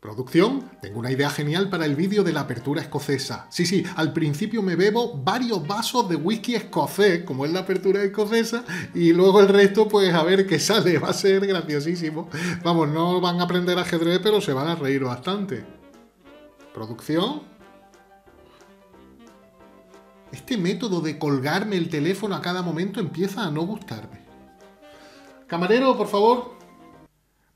Producción, tengo una idea genial para el vídeo de la apertura escocesa. Sí, sí, al principio me bebo varios vasos de whisky escocés, como es la apertura escocesa, y luego el resto, pues a ver qué sale, va a ser graciosísimo. Vamos, no van a aprender ajedrez, pero se van a reír bastante. Producción. Este método de colgarme el teléfono a cada momento empieza a no gustarme. Camarero, por favor,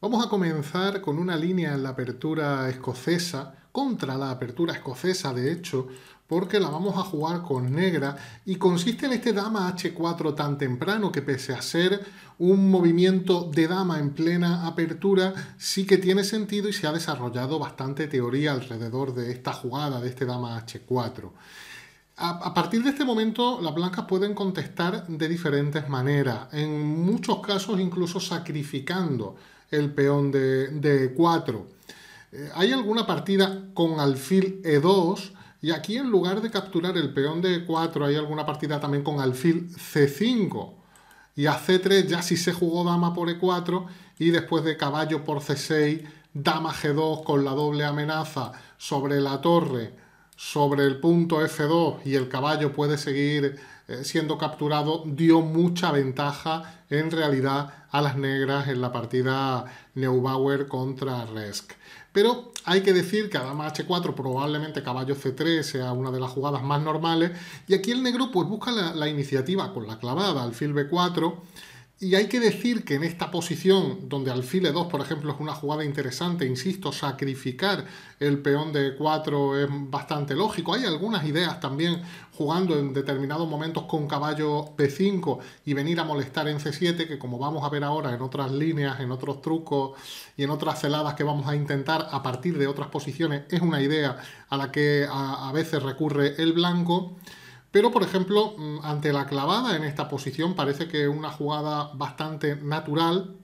Vamos a comenzar con una línea en la apertura escocesa, contra la apertura escocesa de hecho, porque la vamos a jugar con negra y consiste en este dama h4 tan temprano que pese a ser un movimiento de dama en plena apertura sí que tiene sentido y se ha desarrollado bastante teoría alrededor de esta jugada, de este dama h4. A, partir de este momento, las blancas pueden contestar de diferentes maneras, en muchos casos incluso sacrificando el peón de, E4. Eh, hay alguna partida con alfil E2 y aquí en lugar de capturar el peón de E4 hay alguna partida también con alfil C5. Y a C3 ya si se jugó dama por E4 y después de caballo por C6, dama G2 con la doble amenaza sobre la torre, sobre el punto F2 y el caballo puede seguir eh, siendo capturado dio mucha ventaja en realidad a las negras en la partida Neubauer contra Resk. Pero hay que decir que a dama h4 probablemente caballo c3 sea una de las jugadas más normales y aquí el negro pues busca la, la iniciativa con la clavada, alfil b4 y hay que decir que en esta posición, donde alfile 2, por ejemplo, es una jugada interesante, insisto, sacrificar el peón de 4 es bastante lógico. Hay algunas ideas también jugando en determinados momentos con caballo B5 y venir a molestar en C7, que como vamos a ver ahora en otras líneas, en otros trucos y en otras celadas que vamos a intentar a partir de otras posiciones, es una idea a la que a veces recurre el blanco. Pero, por ejemplo, mm, ante la clavada en esta posición parece que una jugada bastante natural,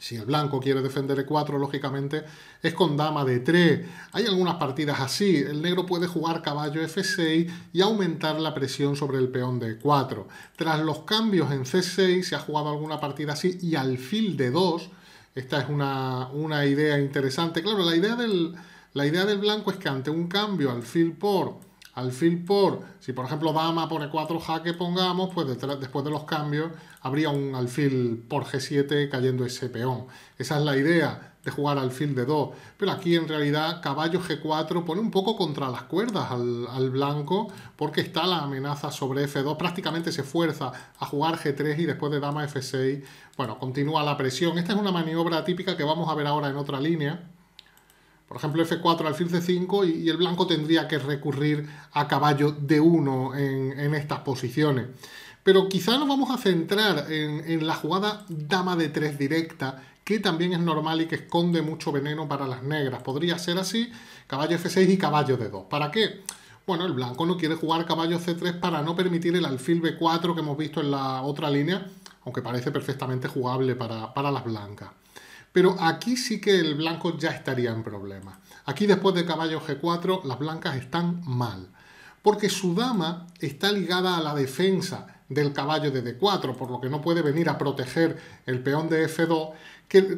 si el blanco quiere defender E4, lógicamente, es con dama de 3 Hay algunas partidas así. El negro puede jugar caballo F6 y aumentar la presión sobre el peón de 4 Tras los cambios en C6 se ha jugado alguna partida así y al alfil de 2 Esta es una, idea interesante. Claro, la idea, del, la idea del blanco es que ante un cambio al alfil por Alfil por, si por ejemplo dama pone 4 jaque, pongamos, pues después de los cambios habría un alfil por G7 cayendo ese peón. Esa es la idea de jugar alfil de 2. Pero aquí en realidad caballo G4 pone un poco contra las cuerdas al, al blanco porque está la amenaza sobre F2. Prácticamente se fuerza a jugar G3 y después de dama F6, bueno, continúa la presión. Esta es una maniobra típica que vamos a ver ahora en otra línea por ejemplo, F4 alfil C5 y, el blanco tendría que recurrir a caballo D1 en, estas posiciones. Pero quizá nos vamos a centrar en, la jugada dama de 3 directa, que también es normal y que esconde mucho veneno para las negras. Podría ser así, caballo F6 y caballo D2. ¿Para qué? Bueno, el blanco no quiere jugar caballo C3 para no permitir el alfil B4 que hemos visto en la otra línea, aunque parece perfectamente jugable para las blancas. Pero aquí sí que el blanco ya estaría en problema. Aquí después de caballo G4 las blancas están mal. Porque su dama está ligada a la defensa del caballo de D4, por lo que no puede venir a proteger el peón de F2,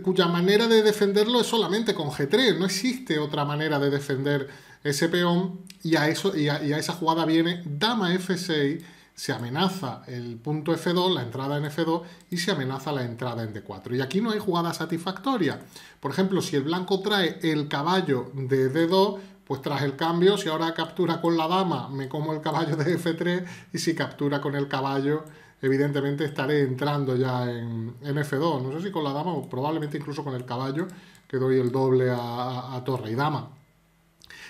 cuya manera de defenderlo es solamente con G3, no existe otra manera de defender ese peón, y a, eso, y a esa jugada viene dama F6, se amenaza el punto F2, la entrada en F2, y se amenaza la entrada en D4. Y aquí no hay jugada satisfactoria. Por ejemplo, si el blanco trae el caballo de D2, pues traje el cambio, si ahora captura con la dama, me como el caballo de F3, y si captura con el caballo, evidentemente estaré entrando ya en, F2. No sé si con la dama o probablemente incluso con el caballo, que doy el doble a torre y dama.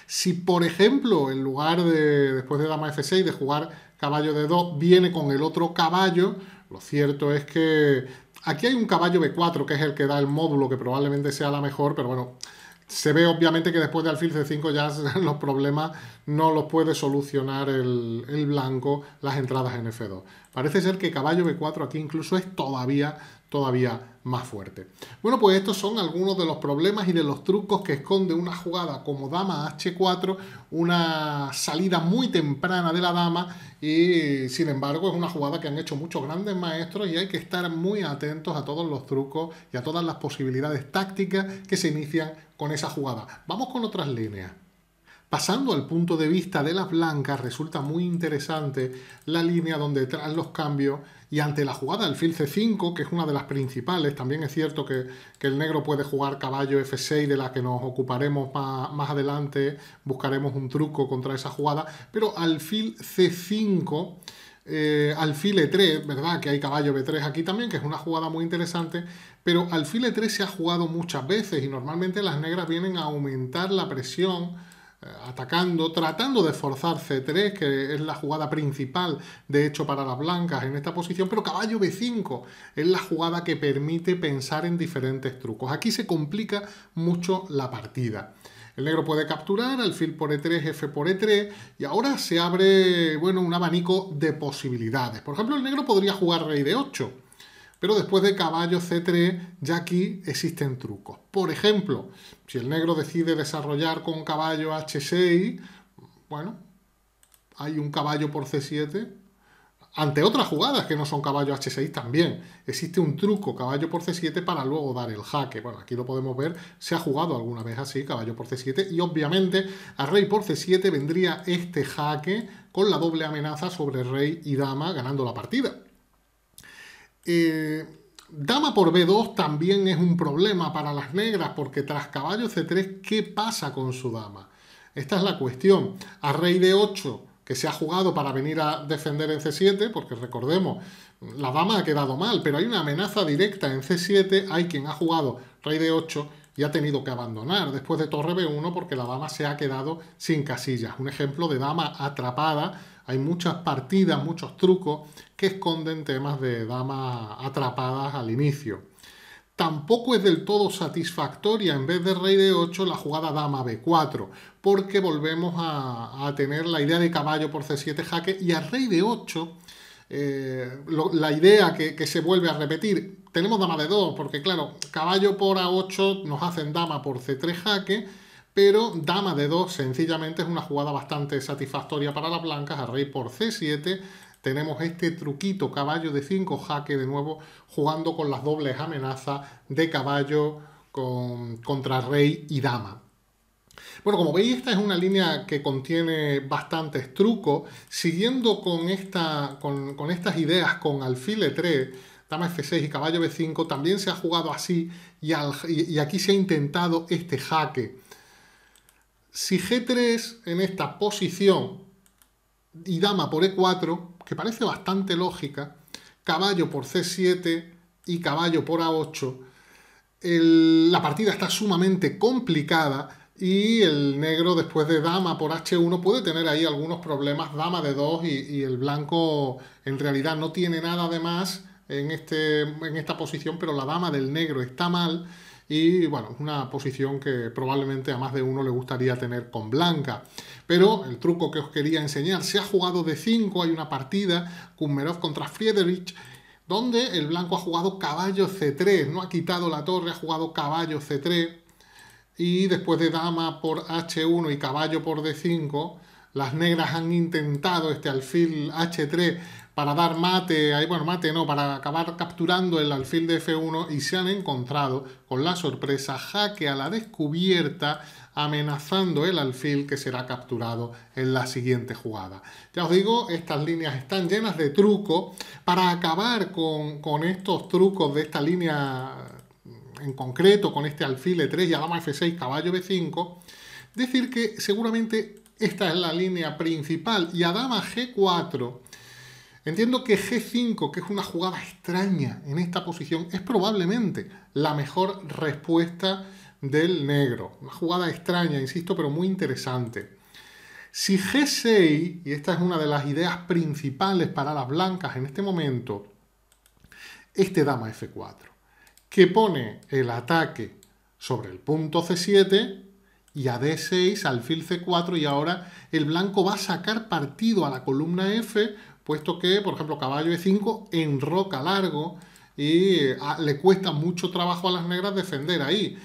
Si, por ejemplo, en lugar de, después de dama f6, de jugar caballo de 2, viene con el otro caballo, lo cierto es que aquí hay un caballo b4, que es el que da el módulo, que probablemente sea la mejor, pero bueno, se ve obviamente que después de alfil c5 ya los problemas no los puede solucionar el, el, blanco las entradas en f2. Parece ser que caballo b4 aquí incluso es todavía todavía más fuerte. Bueno, pues estos son algunos de los problemas y de los trucos que esconde una jugada como dama h4, una salida muy temprana de la dama y sin embargo es una jugada que han hecho muchos grandes maestros y hay que estar muy atentos a todos los trucos y a todas las posibilidades tácticas que se inician con esa jugada. Vamos con otras líneas. Pasando al punto de vista de las blancas, resulta muy interesante la línea donde tras los cambios y ante la jugada alfil C5, que es una de las principales, también es cierto que, el negro puede jugar caballo F6, de la que nos ocuparemos más, adelante, buscaremos un truco contra esa jugada, pero al C5... Eh, alfil E3, ¿verdad? Que hay caballo B3 aquí también, que es una jugada muy interesante, pero alfil E3 se ha jugado muchas veces y normalmente las negras vienen a aumentar la presión eh, atacando, tratando de forzar C3, que es la jugada principal, de hecho, para las blancas en esta posición, pero caballo B5 es la jugada que permite pensar en diferentes trucos. Aquí se complica mucho la partida. El negro puede capturar, alfil por E3, F por E3, y ahora se abre, bueno, un abanico de posibilidades. Por ejemplo, el negro podría jugar rey de 8 pero después de caballo, C3, ya aquí existen trucos. Por ejemplo, si el negro decide desarrollar con caballo H6, bueno, hay un caballo por C7. Ante otras jugadas que no son caballo H6 también, existe un truco caballo por C7 para luego dar el jaque. Bueno, aquí lo podemos ver, se ha jugado alguna vez así, caballo por C7, y obviamente a rey por C7 vendría este jaque con la doble amenaza sobre rey y dama ganando la partida dama eh, por B2 también es un problema para las negras, porque tras caballo C3, ¿qué pasa con su dama? Esta es la cuestión. A rey de 8 que se ha jugado para venir a defender en C7, porque recordemos, la dama ha quedado mal, pero hay una amenaza directa en C7, hay quien ha jugado rey de 8 y ha tenido que abandonar después de torre B1 porque la dama se ha quedado sin casillas. Un ejemplo de dama atrapada hay muchas partidas, muchos trucos que esconden temas de damas atrapadas al inicio. Tampoco es del todo satisfactoria en vez de rey de 8 la jugada dama b4, porque volvemos a, tener la idea de caballo por c7 jaque y al rey de 8 eh, la idea que, que, se vuelve a repetir. Tenemos dama de 2, porque claro, caballo por a8 nos hacen dama por c3 jaque, pero dama de 2 sencillamente es una jugada bastante satisfactoria para las blancas, a rey por c7, tenemos este truquito caballo de 5 jaque de nuevo jugando con las dobles amenazas de caballo con, contra rey y dama. Bueno, como veis, esta es una línea que contiene bastantes trucos. Siguiendo con, esta, con, estas ideas con alfil 3 dama f6 y caballo b5, también se ha jugado así y, y aquí se ha intentado este jaque. Si G3 en esta posición y dama por E4, que parece bastante lógica, caballo por C7 y caballo por A8, la partida está sumamente complicada y el negro después de dama por h1 puede tener ahí algunos problemas, dama de 2 y, el blanco en realidad no tiene nada de más en, este, en esta posición, pero la dama del negro está mal y bueno, una posición que probablemente a más de uno le gustaría tener con blanca. Pero el truco que os quería enseñar, se ha jugado de 5, hay una partida, Kummerov contra Friedrich, donde el blanco ha jugado caballo C3, no ha quitado la torre, ha jugado caballo C3, y después de dama por H1 y caballo por D5, las negras han intentado este alfil H3 para dar mate, ahí, bueno, mate no, para acabar capturando el alfil de F1 y se han encontrado con la sorpresa jaque a la descubierta amenazando el alfil que será capturado en la siguiente jugada. Ya os digo, estas líneas están llenas de trucos. Para acabar con, con estos trucos de esta línea en concreto, con este alfil E3 y a dama F6, caballo B5, decir que seguramente esta es la línea principal y a dama G4 Entiendo que G5, que es una jugada extraña en esta posición, es probablemente la mejor respuesta del negro. Una jugada extraña, insisto, pero muy interesante. Si G6, y esta es una de las ideas principales para las blancas en este momento, este dama F4, que pone el ataque sobre el punto C7 y a D6, alfil C4, y ahora el blanco va a sacar partido a la columna F puesto que, por ejemplo, caballo E5 enroca largo y ah, le cuesta mucho trabajo a las negras defender ahí.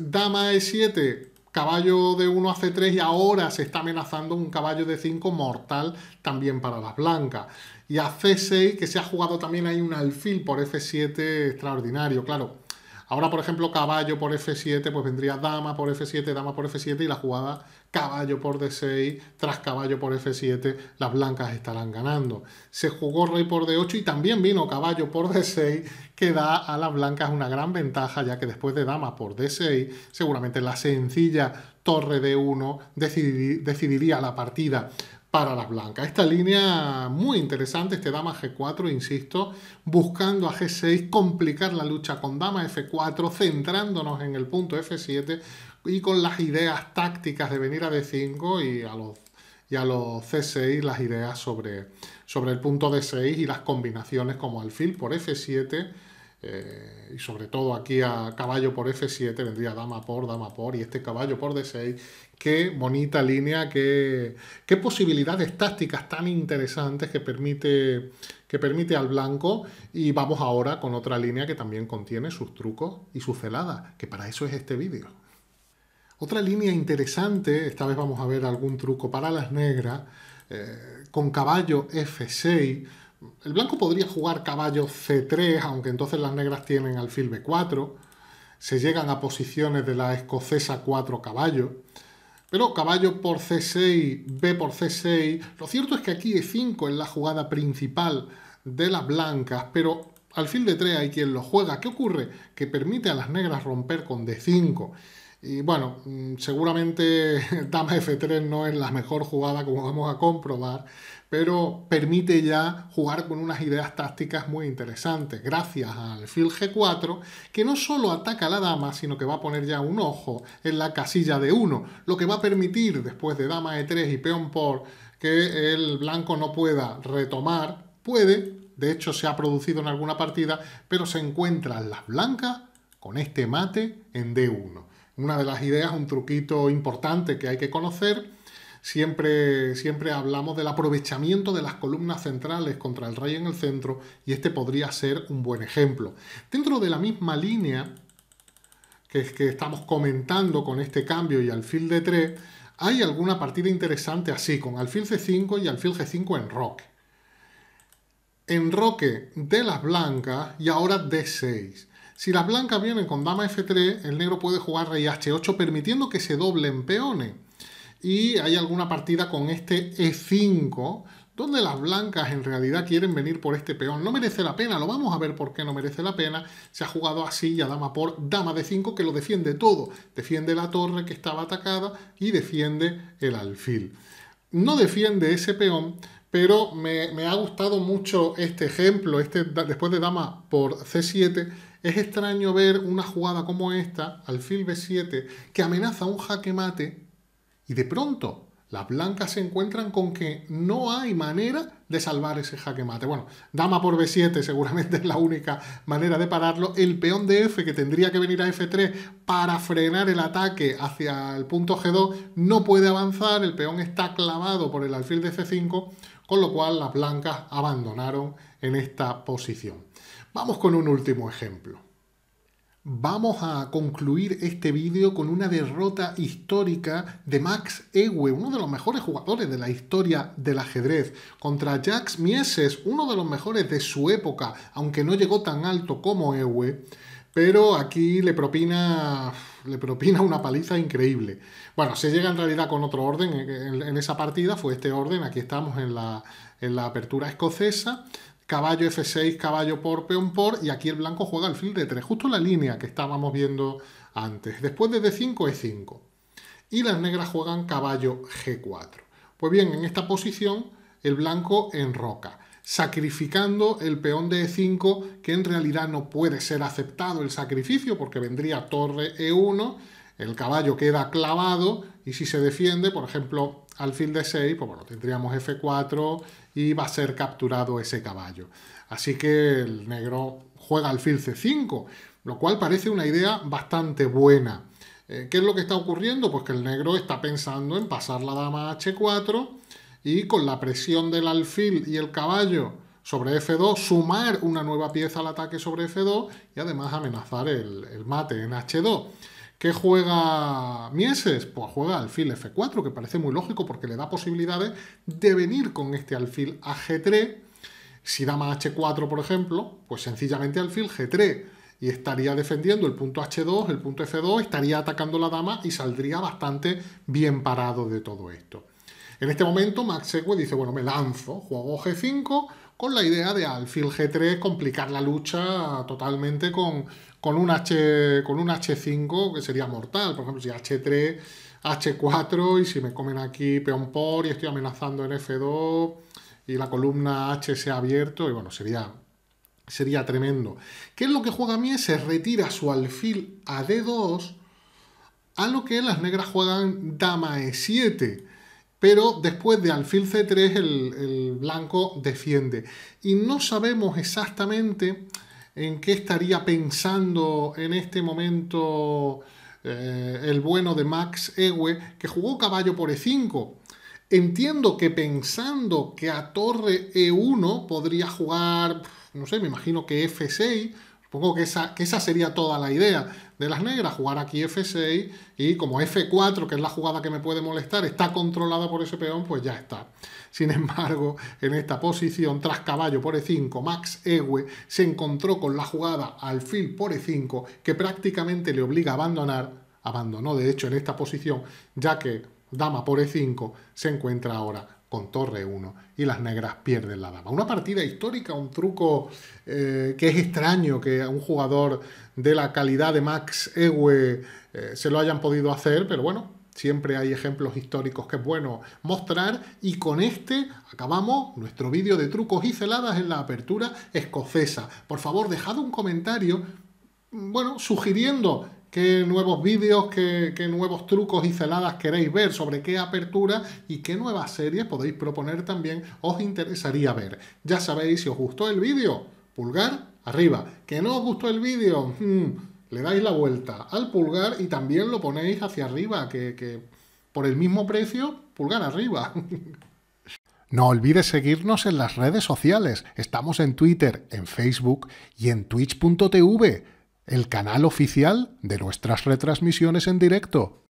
Dama E7, caballo de 1 a C3 y ahora se está amenazando un caballo de 5 mortal también para las blancas. Y a C6, que se ha jugado también ahí un alfil por F7 extraordinario, claro Ahora, por ejemplo, caballo por F7, pues vendría dama por F7, dama por F7 y la jugada caballo por D6, tras caballo por F7, las blancas estarán ganando. Se jugó rey por D8 y también vino caballo por D6, que da a las blancas una gran ventaja, ya que después de dama por D6, seguramente la sencilla torre D1 decidiría la partida a las blancas. Esta línea muy interesante, este dama G4, insisto, buscando a G6, complicar la lucha con dama F4, centrándonos en el punto F7 y con las ideas tácticas de venir a D5 y a los, y los C6 las ideas sobre, sobre el punto D6 y las combinaciones como alfil por F7 eh, y sobre todo aquí a caballo por F7 vendría dama por, dama por, y este caballo por D6. Qué bonita línea, qué, qué posibilidades tácticas tan interesantes que permite, que permite al blanco. Y vamos ahora con otra línea que también contiene sus trucos y sus celadas, que para eso es este vídeo. Otra línea interesante, esta vez vamos a ver algún truco para las negras, eh, con caballo F6, el blanco podría jugar caballo C3, aunque entonces las negras tienen alfil B4. Se llegan a posiciones de la escocesa 4 caballo. Pero caballo por C6, B por C6... Lo cierto es que aquí E5 es la jugada principal de las blancas, pero alfil de 3 hay quien lo juega. ¿Qué ocurre? Que permite a las negras romper con D5. Y bueno, mm, seguramente dama F3 no es la mejor jugada como vamos a comprobar, pero permite ya jugar con unas ideas tácticas muy interesantes, gracias al fil G4, que no solo ataca a la dama, sino que va a poner ya un ojo en la casilla de 1, lo que va a permitir después de dama E3 y peón por que el blanco no pueda retomar, puede, de hecho se ha producido en alguna partida, pero se encuentran las blancas con este mate en D1. Una de las ideas, un truquito importante que hay que conocer, siempre, siempre hablamos del aprovechamiento de las columnas centrales contra el rey en el centro y este podría ser un buen ejemplo. Dentro de la misma línea que, es que estamos comentando con este cambio y alfil de 3 hay alguna partida interesante así, con alfil C5 y alfil G5 en roque. Enroque de las blancas y ahora D6. Si las blancas vienen con dama F3, el negro puede jugar rey H8 permitiendo que se doble en peones y hay alguna partida con este E5 donde las blancas en realidad quieren venir por este peón. No merece la pena, lo vamos a ver por qué no merece la pena. Se ha jugado así a dama por dama de 5 que lo defiende todo. Defiende la torre que estaba atacada y defiende el alfil. No defiende ese peón, pero me, ha gustado mucho este ejemplo, este, después de dama por c7, es extraño ver una jugada como esta, alfil b7, que amenaza un jaque mate y de pronto, las blancas se encuentran con que no hay manera de salvar ese jaque mate. Bueno, dama por b7 seguramente es la única manera de pararlo. El peón de f que tendría que venir a f3 para frenar el ataque hacia el punto g2 no puede avanzar. El peón está clavado por el alfil de c5, con lo cual las blancas abandonaron en esta posición. Vamos con un último ejemplo vamos a concluir este vídeo con una derrota histórica de Max Ewe, uno de los mejores jugadores de la historia del ajedrez, contra Jax Mieses, uno de los mejores de su época, aunque no llegó tan alto como Ewe, pero aquí le propina le propina una paliza increíble. Bueno, se llega en realidad con otro orden en, esa partida, fue este orden, aquí estamos en la, en la apertura escocesa, caballo F6, caballo por, peón por, y aquí el blanco juega alfil de 3 justo la línea que estábamos viendo antes. Después de D5, E5. Y las negras juegan caballo G4. Pues bien, en esta posición el blanco enroca, sacrificando el peón de E5, que en realidad no puede ser aceptado el sacrificio, porque vendría torre E1, el caballo queda clavado, y si se defiende, por ejemplo, alfil de 6 pues bueno, tendríamos F4 y va a ser capturado ese caballo. Así que el negro juega alfil C5, lo cual parece una idea bastante buena. Eh, ¿Qué es lo que está ocurriendo? Pues que el negro está pensando en pasar la dama a H4 y con la presión del alfil y el caballo sobre F2, sumar una nueva pieza al ataque sobre F2 y además amenazar el mate en H2. ¿Qué juega Mieses? Pues juega alfil F4, que parece muy lógico porque le da posibilidades de venir con este alfil a G3. Si dama H4, por ejemplo, pues sencillamente alfil G3 y estaría defendiendo el punto H2, el punto F2, estaría atacando la dama y saldría bastante bien parado de todo esto. En este momento, Max Segue dice, bueno, me lanzo, juego G5 con la idea de alfil G3 complicar la lucha totalmente con, un, H, con un H5 que sería mortal. Por ejemplo, si H3, H4 y si me comen aquí peón por y estoy amenazando en F2 y la columna H se ha abierto y bueno, sería sería tremendo. ¿Qué es lo que juega Mies? retira su alfil a D2, a lo que las negras juegan dama E7 pero después de alfil c3 el, blanco defiende. Y no sabemos exactamente en qué estaría pensando en este momento eh, el bueno de Max Ewe, que jugó caballo por e5. Entiendo que pensando que a torre e1 podría jugar, no sé, me imagino que f6, Supongo que esa, sería toda la idea de las negras, jugar aquí F6 y como F4, que es la jugada que me puede molestar, está controlada por ese peón, pues ya está. Sin embargo, en esta posición, tras caballo por E5, Max Ewe se encontró con la jugada alfil por E5, que prácticamente le obliga a abandonar, abandonó de hecho en esta posición, ya que dama por E5 se encuentra ahora con torre 1 y las negras pierden la dama. Una partida histórica, un truco eh, que es extraño que a un jugador de la calidad de Max Ewe eh, se lo hayan podido hacer, pero bueno, siempre hay ejemplos históricos que es bueno mostrar y con este acabamos nuestro vídeo de trucos y celadas en la apertura escocesa. Por favor, dejad un comentario, mm, bueno, sugiriendo qué nuevos vídeos, qué, nuevos trucos y celadas queréis ver, sobre qué apertura y qué nuevas series podéis proponer también os interesaría ver. Ya sabéis, si os gustó el vídeo, pulgar arriba. ¿Que no os gustó el vídeo? Hmm, le dais la vuelta al pulgar y también lo ponéis hacia arriba, que, que por el mismo precio, pulgar arriba. No olvides seguirnos en las redes sociales. Estamos en Twitter, en Facebook y en twitch.tv el canal oficial de nuestras retransmisiones en directo.